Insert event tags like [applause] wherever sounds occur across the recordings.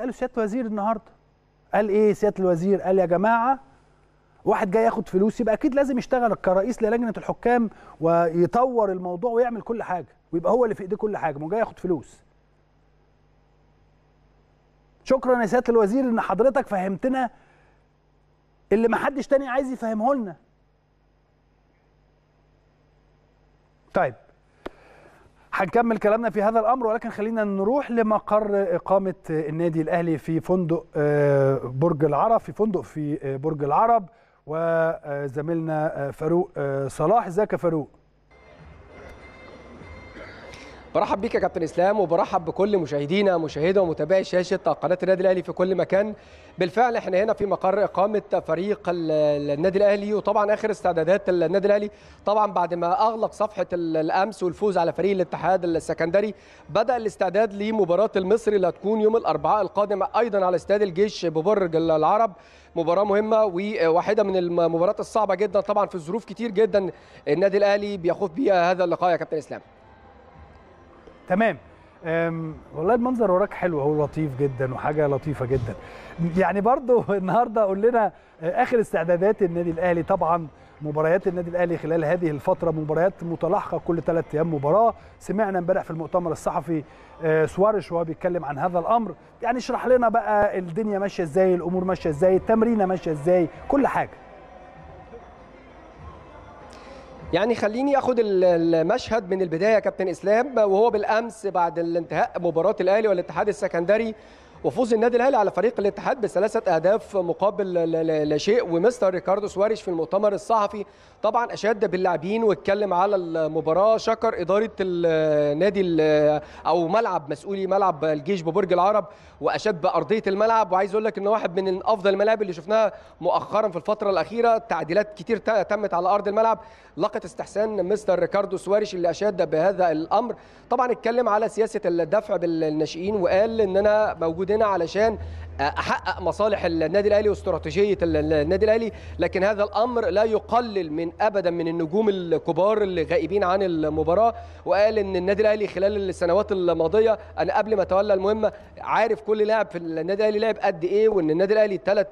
قالوا سياده الوزير النهارده قال ايه سياده الوزير قال يا جماعه واحد جاي ياخد فلوس يبقى اكيد لازم يشتغل كرئيس للجنه الحكام ويطور الموضوع ويعمل كل حاجه ويبقى هو اللي في ايديه كل حاجه مو جاي ياخد فلوس شكرا يا سياده الوزير ان حضرتك فهمتنا اللي ما حدش تاني عايز يفهمه لنا طيب هنكمل كلامنا في هذا الامر ولكن خلينا نروح لمقر اقامه النادي الاهلي في فندق آه، برج العرب في فندق في آه، برج العرب وزميلنا آه، فاروق صلاح ازيك يا فاروق برحب بيك يا كابتن اسلام وبرحب بكل مشاهدينا مشاهدي ومتابعي شاشه قناه النادي الاهلي في كل مكان بالفعل احنا هنا في مقر اقامه فريق النادي الاهلي وطبعا اخر استعدادات النادي الاهلي طبعا بعد ما اغلق صفحه الامس والفوز على فريق الاتحاد السكندري بدا الاستعداد لمباراه المصري اللي هتكون يوم الاربعاء القادم ايضا على استاد الجيش ببرج العرب مباراه مهمه وواحده من المباريات الصعبه جدا طبعا في ظروف كتير جدا النادي الاهلي بيخوض بيها هذا اللقاء يا كابتن اسلام تمام والله المنظر وراك حلو هو لطيف جدا وحاجه لطيفه جدا يعني برضو [laughs] النهارده قول لنا آه، اخر استعدادات النادي الاهلي طبعا مباريات النادي الاهلي خلال هذه الفتره مباريات متلاحقه كل ثلاث ايام مباراه سمعنا امبارح في المؤتمر الصحفي آه، سوارش وهو بيتكلم عن هذا الامر يعني اشرح لنا بقى الدنيا ماشيه ازاي الامور ماشيه ازاي التمرينه ماشيه ازاي كل حاجه يعني خليني اخد المشهد من البدايه كابتن اسلام وهو بالامس بعد الانتهاء مباراه الاهلي والاتحاد السكندري وفوز النادي الاهلي على فريق الاتحاد بثلاثه اهداف مقابل لا شيء ومستر ريكاردو سواريش في المؤتمر الصحفي طبعا اشاد باللاعبين واتكلم على المباراه شكر اداره النادي او ملعب مسؤولي ملعب الجيش ببرج العرب واشاد بارضيه الملعب وعايز اقول لك ان واحد من افضل الملاعب اللي شفناها مؤخرا في الفتره الاخيره تعديلات كتير تمت على ارض الملعب لقت استحسان مستر ريكاردو سواريش اللي اشاد بهذا الامر طبعا اتكلم على سياسه الدفع بالناشئين وقال ان انا موجود وجودنا علشان احقق مصالح النادي الاهلي واستراتيجيه النادي الاهلي لكن هذا الامر لا يقلل من ابدا من النجوم الكبار اللي غائبين عن المباراه وقال ان النادي الاهلي خلال السنوات الماضيه انا قبل ما اتولى المهمه عارف كل لاعب في النادي الاهلي لعب قد ايه وان النادي الاهلي ثلاث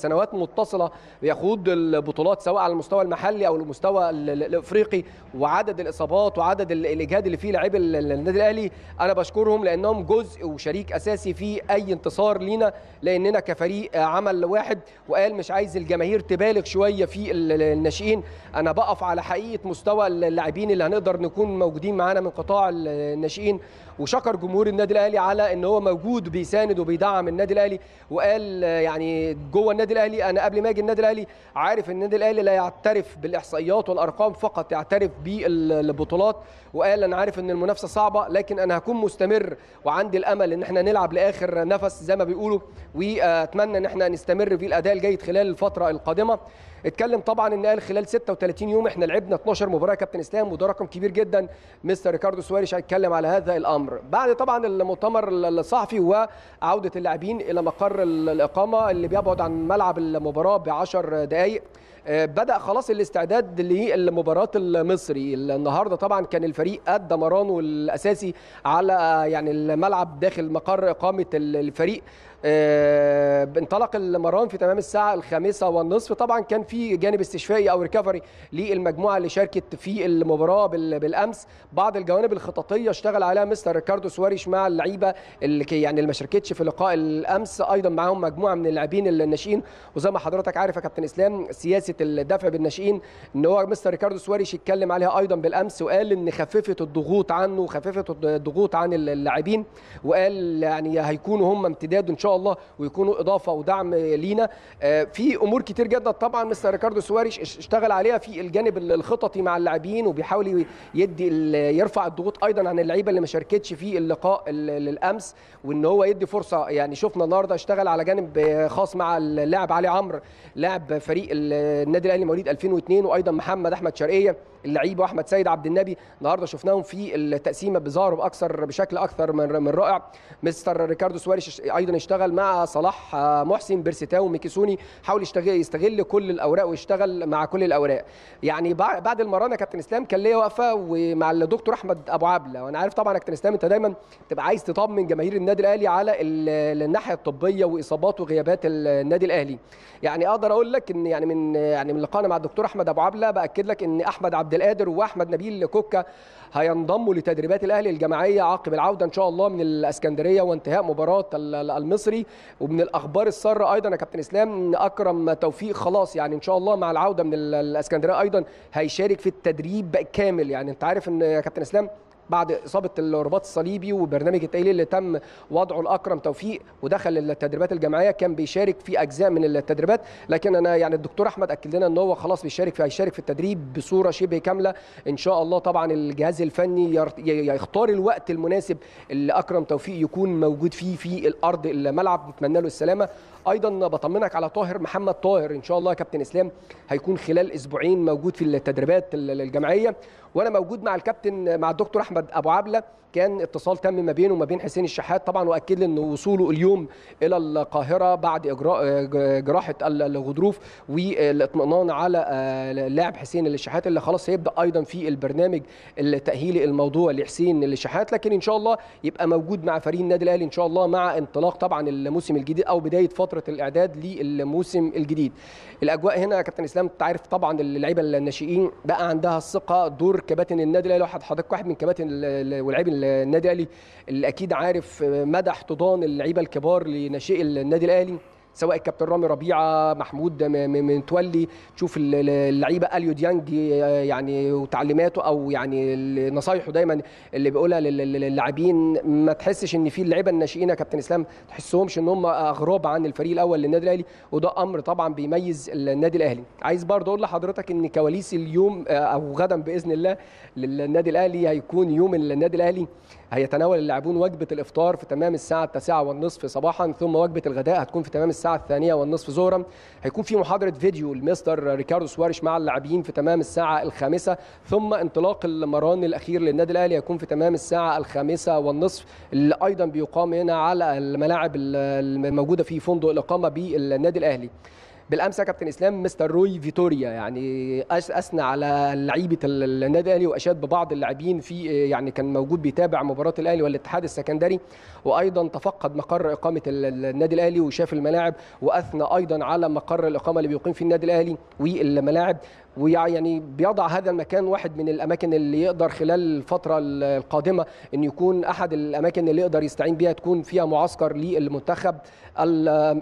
سنوات متصله بيخوض البطولات سواء على المستوى المحلي او المستوى الافريقي وعدد الاصابات وعدد الاجهاد اللي فيه لعيب النادي الاهلي انا بشكرهم لانهم جزء وشريك اساسي في اي انتصار لينا لاننا كفريق عمل واحد وقال مش عايز الجماهير تبالغ شويه في الناشئين انا بقف على حقيقه مستوى اللاعبين اللي هنقدر نكون موجودين معانا من قطاع الناشئين وشكر جمهور النادي الاهلي على ان هو موجود بيساند وبيدعم النادي الاهلي وقال يعني جوه النادي الاهلي انا قبل ما اجي النادي الاهلي عارف ان النادي الاهلي لا يعترف بالاحصائيات والارقام فقط يعترف بالبطولات وقال انا عارف ان المنافسه صعبه لكن انا هكون مستمر وعندي الامل ان احنا نلعب لاخر نفس زي ما بيقولوا واتمنى ان احنا نستمر في الاداء الجيد خلال الفتره القادمه اتكلم طبعا ان قال خلال 36 يوم احنا لعبنا 12 مباراه كابتن اسلام وده رقم كبير جدا مستر ريكاردو سواريش هيتكلم على هذا الامر بعد طبعا المؤتمر الصحفي وعوده اللاعبين الى مقر الاقامه اللي بيبعد عن ملعب المباراه ب 10 دقائق آه، بدا خلاص الاستعداد للمباراه المصري النهارده طبعا كان الفريق ادى مرانه الاساسي على آه، يعني الملعب داخل مقر اقامه الفريق آه، انطلق المران في تمام الساعه الخامسة والنصف طبعا كان في جانب استشفائي او ريكفري للمجموعه اللي شاركت في المباراه بالامس بعض الجوانب الخططيه اشتغل عليها مستر ريكاردو سواريش مع اللعيبه اللي يعني اللي ما شاركتش في لقاء الامس ايضا معاهم مجموعه من اللاعبين الناشئين وزي ما حضرتك عارف يا كابتن اسلام سياسه الدفع بالناشئين ان هو مستر ريكاردو سواريش اتكلم عليها ايضا بالامس وقال ان خففت الضغوط عنه وخففت الضغوط عن اللاعبين وقال يعني هيكونوا هم امتداد ان شاء شاء الله ويكونوا اضافه ودعم لينا آه، في امور كتير جدا طبعا مستر ريكاردو سواريش اشتغل عليها في الجانب الخططي مع اللاعبين وبيحاول يدي يرفع الضغوط ايضا عن اللعيبه اللي ما شاركتش في اللقاء الامس وان هو يدي فرصه يعني شفنا النهارده اشتغل على جانب خاص مع اللاعب علي عمرو لاعب فريق النادي الاهلي مواليد 2002 وايضا محمد احمد شرقيه اللعيبه واحمد سيد عبد النبي النهارده شفناهم في التقسيمه بظهروا باكثر بشكل اكثر من رائع مستر ريكاردو سواريش ايضا اشتغل اشتغل مع صلاح آه، محسن بيرسيتاو وميكيسوني حاول يشتغل يستغل كل الاوراق ويشتغل مع كل الاوراق يعني بعد المرانه كابتن اسلام كان ليا واقفه ومع الدكتور احمد ابو عبله وانا عارف طبعا يا كابتن اسلام انت دايما تبقى عايز تطمن جماهير النادي الاهلي على الناحيه الطبيه واصابات وغيابات النادي الاهلي يعني اقدر اقول لك ان يعني من يعني من لقائنا مع الدكتور احمد ابو عبله باكد لك ان احمد عبد القادر واحمد نبيل كوكا هينضموا لتدريبات الاهلي الجماعيه عقب العوده ان شاء الله من الاسكندريه وانتهاء مباراه المصري المصري ومن الاخبار الساره ايضا يا كابتن اسلام ان اكرم توفيق خلاص يعني ان شاء الله مع العوده من الاسكندريه ايضا هيشارك في التدريب كامل يعني انت عارف ان يا كابتن اسلام بعد اصابه الرباط الصليبي وبرنامج التاهيل اللي تم وضعه الاكرم توفيق ودخل التدريبات الجماعيه كان بيشارك في اجزاء من التدريبات لكن انا يعني الدكتور احمد اكد لنا ان هو خلاص بيشارك في هيشارك في التدريب بصوره شبه كامله ان شاء الله طبعا الجهاز الفني يختار الوقت المناسب اللي اكرم توفيق يكون موجود فيه في الارض الملعب نتمنى له السلامه ايضا بطمنك على طاهر محمد طاهر ان شاء الله يا كابتن اسلام هيكون خلال اسبوعين موجود في التدريبات الجمعيه وانا موجود مع الكابتن مع الدكتور احمد ابو عبله كان اتصال تم ما بينه وما بين حسين الشحات طبعا واكد لي ان وصوله اليوم الى القاهره بعد اجراء جراحه الغضروف والاطمئنان على اللاعب آه، حسين الشحات اللي خلاص هيبدا ايضا في البرنامج التاهيلي الموضوع لحسين الشحات لكن ان شاء الله يبقى موجود مع فريق النادي الاهلي ان شاء الله مع انطلاق طبعا الموسم الجديد او بدايه فتره فتره الاعداد للموسم الجديد الاجواء هنا يا كابتن اسلام انت عارف طبعا اللعيبه الناشئين بقى عندها الثقه دور كباتن النادي الاهلي حضرتك واحد من كباتن ولاعبي النادي الاهلي اللي اكيد عارف مدى احتضان اللعيبه الكبار لناشئي النادي الاهلي سواء الكابتن رامي ربيعه محمود متولي تشوف اللعيبه اليو ديانج يعني وتعليماته او يعني نصايحه دايما اللي بيقولها للاعبين ما تحسش ان في اللعيبه الناشئين يا كابتن اسلام تحسهمش ان هم اغراب عن الفريق الاول للنادي الاهلي وده امر طبعا بيميز النادي الاهلي عايز برضه اقول لحضرتك ان كواليس اليوم آه، او غدا باذن الله للنادي الاهلي هيكون يوم النادي الاهلي هيتناول اللاعبون وجبه الافطار في تمام الساعه 9 صباحا ثم وجبه الغداء هتكون في تمام الساعه الساعه الثانية والنصف ظهرا هيكون في محاضره فيديو لمستر ريكاردو سواريش مع اللاعبين في تمام الساعه الخامسة ثم انطلاق المران الاخير للنادي الاهلي هيكون في تمام الساعه الخامسة والنصف اللي ايضا بيقام هنا على الملاعب الموجوده في فندق الاقامه بالنادي الاهلي بالامس يا كابتن اسلام مستر روي فيتوريا يعني اثنى على لعيبه النادي الاهلي واشاد ببعض اللاعبين في آه، يعني كان موجود بيتابع مباراه الاهلي والاتحاد السكندري وايضا تفقد مقر اقامه النادي الاهلي وشاف الملاعب واثنى ايضا على مقر الاقامه اللي بيقيم فيه النادي الاهلي والملاعب ويعني بيضع هذا المكان واحد من الاماكن اللي يقدر خلال الفتره القادمه ان يكون احد الاماكن اللي يقدر يستعين بيها تكون فيها معسكر للمنتخب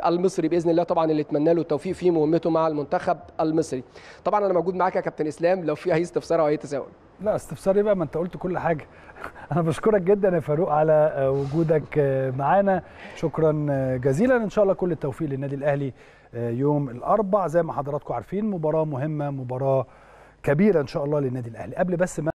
المصري باذن الله طبعا اللي اتمنى له التوفيق في مهمته مع المنتخب المصري طبعا انا موجود معاك يا كابتن اسلام لو في اي استفسار او اي تساؤل لا استفسار إيه بقى ما انت قلت كل حاجه [laughs] انا بشكرك جدا يا فاروق على آه، وجودك آه، معانا شكرا آه، جزيلا ان شاء الله كل التوفيق للنادي الاهلي يوم الاربع زي ما حضراتكم عارفين مباراه مهمه مباراه كبيره ان شاء الله للنادي الاهلي قبل بس ما